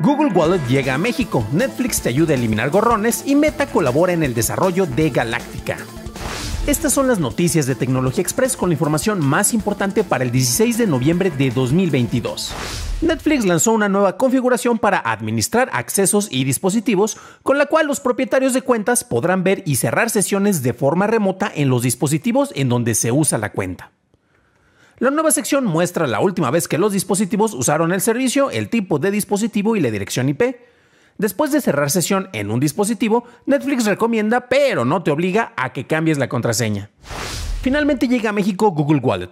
Google Wallet llega a México, Netflix te ayuda a eliminar gorrones y Meta colabora en el desarrollo de Galáctica. Estas son las noticias de Tecnología Express con la información más importante para el 16 de noviembre de 2022. Netflix lanzó una nueva configuración para administrar accesos y dispositivos, con la cual los propietarios de cuentas podrán ver y cerrar sesiones de forma remota en los dispositivos en donde se usa la cuenta. La nueva sección muestra la última vez que los dispositivos usaron el servicio, el tipo de dispositivo y la dirección IP. Después de cerrar sesión en un dispositivo, Netflix recomienda, pero no te obliga, a que cambies la contraseña. Finalmente llega a México Google Wallet.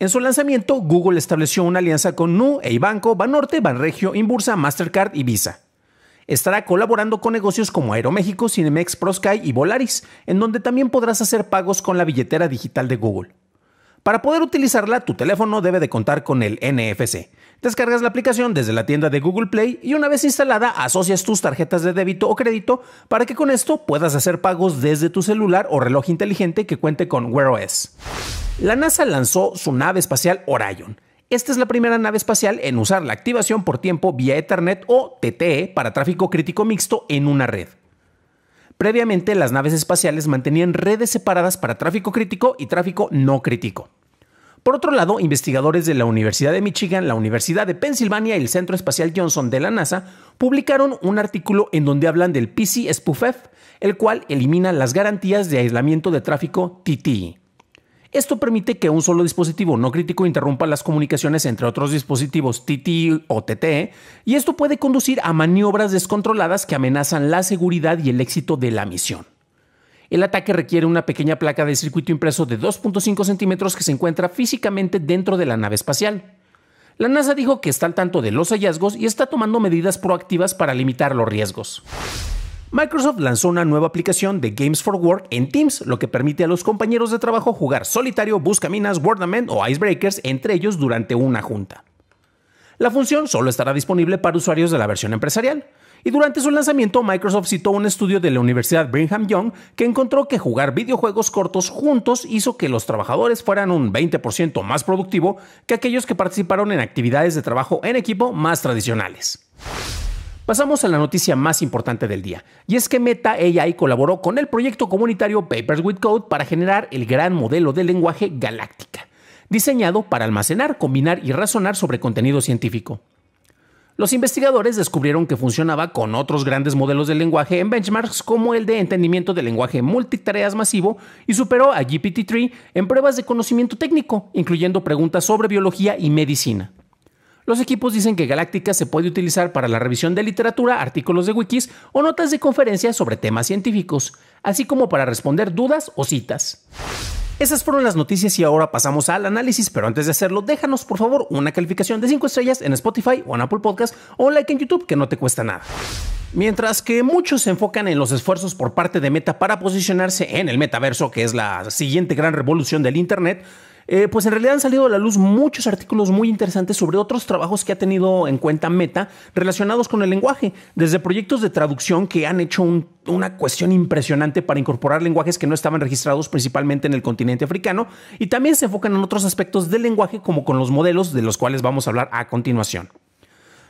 En su lanzamiento, Google estableció una alianza con Nu, Eibanco, Banorte, Banregio, Inbursa, Mastercard y Visa. Estará colaborando con negocios como Aeroméxico, Cinemex, ProSky y Volaris, en donde también podrás hacer pagos con la billetera digital de Google. Para poder utilizarla, tu teléfono debe de contar con el NFC. Descargas la aplicación desde la tienda de Google Play y una vez instalada asocias tus tarjetas de débito o crédito para que con esto puedas hacer pagos desde tu celular o reloj inteligente que cuente con Wear OS. La NASA lanzó su nave espacial Orion. Esta es la primera nave espacial en usar la activación por tiempo vía Ethernet o TTE para tráfico crítico mixto en una red. Previamente, las naves espaciales mantenían redes separadas para tráfico crítico y tráfico no crítico. Por otro lado, investigadores de la Universidad de Michigan, la Universidad de Pensilvania y el Centro Espacial Johnson de la NASA publicaron un artículo en donde hablan del PC SPUFEF, el cual elimina las garantías de aislamiento de tráfico TTI. E. Esto permite que un solo dispositivo no crítico interrumpa las comunicaciones entre otros dispositivos TT o TT, y esto puede conducir a maniobras descontroladas que amenazan la seguridad y el éxito de la misión. El ataque requiere una pequeña placa de circuito impreso de 2.5 centímetros que se encuentra físicamente dentro de la nave espacial. La NASA dijo que está al tanto de los hallazgos y está tomando medidas proactivas para limitar los riesgos. Microsoft lanzó una nueva aplicación de Games for Work en Teams, lo que permite a los compañeros de trabajo jugar solitario, buscaminas, Wordament o Icebreakers entre ellos durante una junta. La función solo estará disponible para usuarios de la versión empresarial. Y durante su lanzamiento, Microsoft citó un estudio de la Universidad Brigham Young que encontró que jugar videojuegos cortos juntos hizo que los trabajadores fueran un 20% más productivo que aquellos que participaron en actividades de trabajo en equipo más tradicionales. Pasamos a la noticia más importante del día, y es que Meta AI colaboró con el proyecto comunitario Papers with Code para generar el gran modelo de lenguaje Galáctica, diseñado para almacenar, combinar y razonar sobre contenido científico. Los investigadores descubrieron que funcionaba con otros grandes modelos de lenguaje en benchmarks como el de entendimiento de lenguaje multitareas masivo y superó a GPT-3 en pruebas de conocimiento técnico, incluyendo preguntas sobre biología y medicina. Los equipos dicen que Galáctica se puede utilizar para la revisión de literatura, artículos de wikis o notas de conferencias sobre temas científicos, así como para responder dudas o citas. Esas fueron las noticias y ahora pasamos al análisis, pero antes de hacerlo, déjanos por favor una calificación de 5 estrellas en Spotify o en Apple Podcast o un like en YouTube que no te cuesta nada. Mientras que muchos se enfocan en los esfuerzos por parte de Meta para posicionarse en el metaverso, que es la siguiente gran revolución del Internet, eh, pues en realidad han salido a la luz muchos artículos muy interesantes sobre otros trabajos que ha tenido en cuenta Meta relacionados con el lenguaje, desde proyectos de traducción que han hecho una cuestión impresionante para incorporar lenguajes que no estaban registrados principalmente en el continente africano, y también se enfocan en otros aspectos del lenguaje como con los modelos de los cuales vamos a hablar a continuación.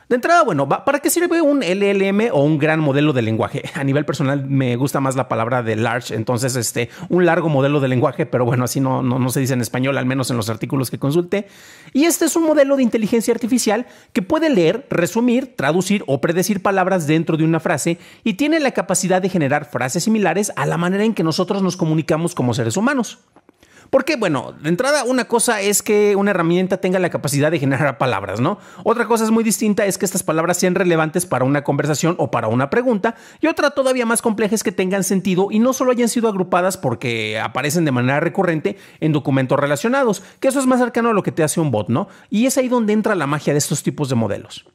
De entrada, bueno, ¿para qué sirve un LLM o un gran modelo de lenguaje? A nivel personal me gusta más la palabra de large, entonces este, un largo modelo de lenguaje, pero bueno, así no, no, no se dice en español, al menos en los artículos que consulté. Y este es un modelo de inteligencia artificial que puede leer, resumir, traducir o predecir palabras dentro de una frase y tiene la capacidad de generar frases similares a la manera en que nosotros nos comunicamos como seres humanos. Porque, bueno, de entrada, una cosa es que una herramienta tenga la capacidad de generar palabras, ¿no? Otra cosa es muy distinta es que estas palabras sean relevantes para una conversación o para una pregunta. Y otra todavía más compleja es que tengan sentido y no solo hayan sido agrupadas porque aparecen de manera recurrente en documentos relacionados, que eso es más cercano a lo que te hace un bot, ¿no? Y es ahí donde entra la magia de estos tipos de modelos.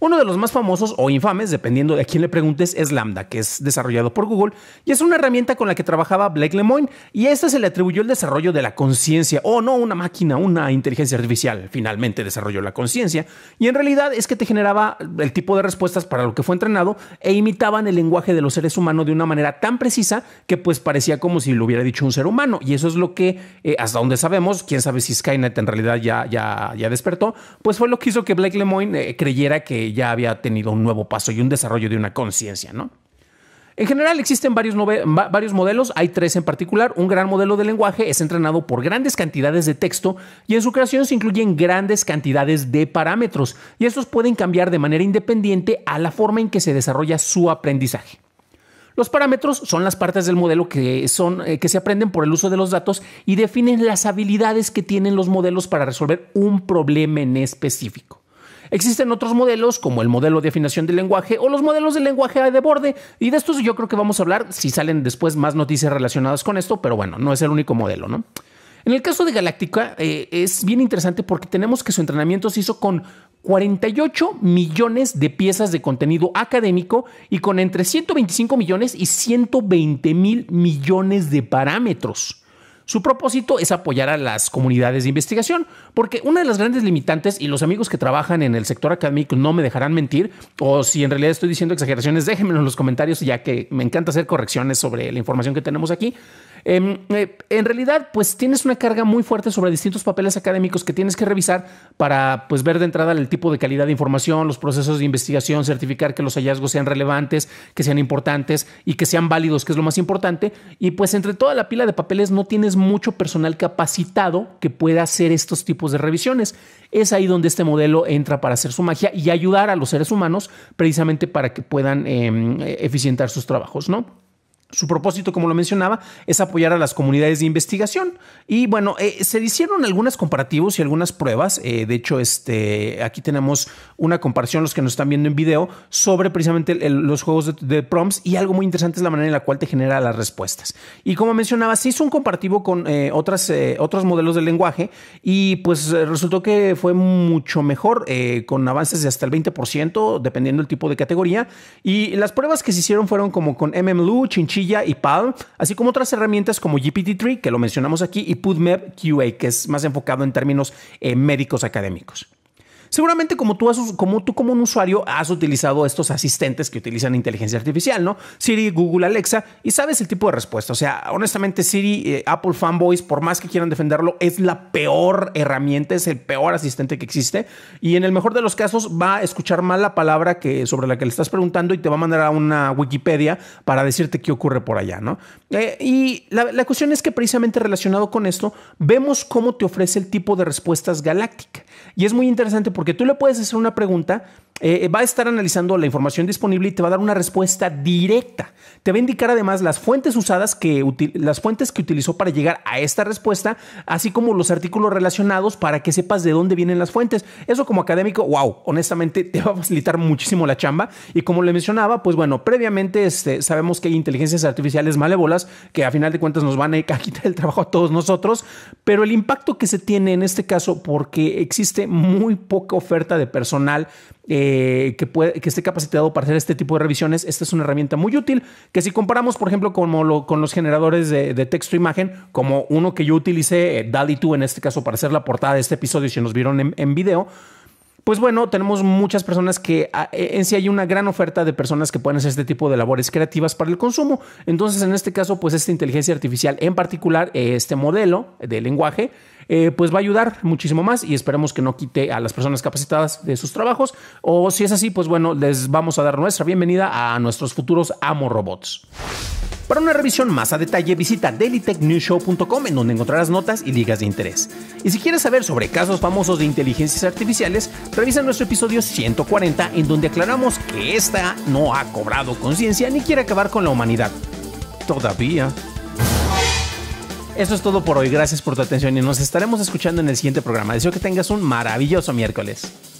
Uno de los más famosos o infames, dependiendo de a quién le preguntes, es Lambda, que es desarrollado por Google y es una herramienta con la que trabajaba Blake Lemoine y a esta se le atribuyó el desarrollo de la conciencia, o no una máquina, una inteligencia artificial, finalmente desarrolló la conciencia y en realidad es que te generaba el tipo de respuestas para lo que fue entrenado e imitaban el lenguaje de los seres humanos de una manera tan precisa que pues parecía como si lo hubiera dicho un ser humano y eso es lo que eh, hasta donde sabemos, quién sabe si Skynet en realidad ya, ya, ya despertó, pues fue lo que hizo que Blake Lemoine eh, creyera que ya había tenido un nuevo paso y un desarrollo de una conciencia, ¿no? En general existen varios, modelos, hay tres en particular. Un gran modelo de lenguaje es entrenado por grandes cantidades de texto y en su creación se incluyen grandes cantidades de parámetros y estos pueden cambiar de manera independiente a la forma en que se desarrolla su aprendizaje. Los parámetros son las partes del modelo que, son, eh, que se aprenden por el uso de los datos y definen las habilidades que tienen los modelos para resolver un problema en específico. Existen otros modelos como el modelo de afinación del lenguaje o los modelos de lenguaje de borde y de estos yo creo que vamos a hablar si salen después más noticias relacionadas con esto, pero bueno, no es el único modelo, ¿no? En el caso de Galáctica eh, es bien interesante porque tenemos que su entrenamiento se hizo con 48 millones de piezas de contenido académico y con entre 125 millones y 120 mil millones de parámetros. Su propósito es apoyar a las comunidades de investigación, porque una de las grandes limitantes, y los amigos que trabajan en el sector académico no me dejarán mentir, o si en realidad estoy diciendo exageraciones, déjenmelo en los comentarios, ya que me encanta hacer correcciones sobre la información que tenemos aquí. Em, eh, en realidad, pues tienes una carga muy fuerte sobre distintos papeles académicos que tienes que revisar para pues, ver de entrada el tipo de calidad de información, los procesos de investigación, certificar que los hallazgos sean relevantes, que sean importantes y que sean válidos, que es lo más importante. Y pues entre toda la pila de papeles no tienes mucho personal capacitado que pueda hacer estos tipos de revisiones. Es ahí donde este modelo entra para hacer su magia y ayudar a los seres humanos precisamente para que puedan em, eh, eficientar sus trabajos, ¿no? Su propósito, como lo mencionaba, es apoyar a las comunidades de investigación. Y bueno, eh, se hicieron algunos comparativos y algunas pruebas. Eh, de hecho, este, aquí tenemos una comparación, los que nos están viendo en video, sobre precisamente los juegos de, prompts y algo muy interesante es la manera en la cual te genera las respuestas. Y como mencionaba, se hizo un comparativo con eh, otras, otros modelos de lenguaje y pues resultó que fue mucho mejor, con avances de hasta el 20%, dependiendo del tipo de categoría. Y las pruebas que se hicieron fueron como con MMLU, Chinchilla, y PAL, así como otras herramientas como GPT-3, que lo mencionamos aquí, y PubMed QA, que es más enfocado en términos eh, médicos académicos. Seguramente como tú, como tú como un usuario has utilizado estos asistentes que utilizan inteligencia artificial, ¿no? Siri, Google, Alexa, y sabes el tipo de respuesta. O sea, honestamente Siri, eh, Apple fanboys, por más que quieran defenderlo, es la peor herramienta, es el peor asistente que existe. Y en el mejor de los casos va a escuchar mal la palabra que, sobre la que le estás preguntando y te va a mandar a una Wikipedia para decirte qué ocurre por allá, ¿no? Eh, y la, la cuestión es que precisamente relacionado con esto, vemos cómo te ofrece el tipo de respuestas galáctica. Y es muy interesante porque porque tú le puedes hacer una pregunta eh, eh, va a estar analizando la información disponible y te va a dar una respuesta directa. Te va a indicar además las fuentes usadas que las fuentes que utilizó para llegar a esta respuesta, así como los artículos relacionados para que sepas de dónde vienen las fuentes. Eso como académico, wow, honestamente te va a facilitar muchísimo la chamba y como le mencionaba, pues bueno, previamente este, sabemos que hay inteligencias artificiales malévolas que a final de cuentas nos van a quitar el trabajo a todos nosotros, pero el impacto que se tiene en este caso porque existe muy poca oferta de personal eh, eh, que, puede, que esté capacitado para hacer este tipo de revisiones, esta es una herramienta muy útil que si comparamos, por ejemplo, como lo, con los generadores de, texto-imagen, e como uno que yo utilicé, eh, DALI en este caso, para hacer la portada de este episodio, si nos vieron en, en video, pues bueno, tenemos muchas personas que ah, e, en sí hay una gran oferta de personas que pueden hacer este tipo de labores creativas para el consumo. Entonces, en este caso, pues esta inteligencia artificial en particular, eh, este modelo de lenguaje, eh, pues va a ayudar muchísimo más y esperemos que no quite a las personas capacitadas de sus trabajos. O si es así, pues bueno, les vamos a dar nuestra bienvenida a nuestros futuros amo robots. Para una revisión más a detalle, visita dailytechnewshow.com en donde encontrarás notas y ligas de interés. Y si quieres saber sobre casos famosos de inteligencias artificiales, revisa nuestro episodio 140 en donde aclaramos que esta no ha cobrado conciencia ni quiere acabar con la humanidad. Todavía. Eso es todo por hoy, gracias por tu atención y nos estaremos escuchando en el siguiente programa. Deseo que tengas un maravilloso miércoles.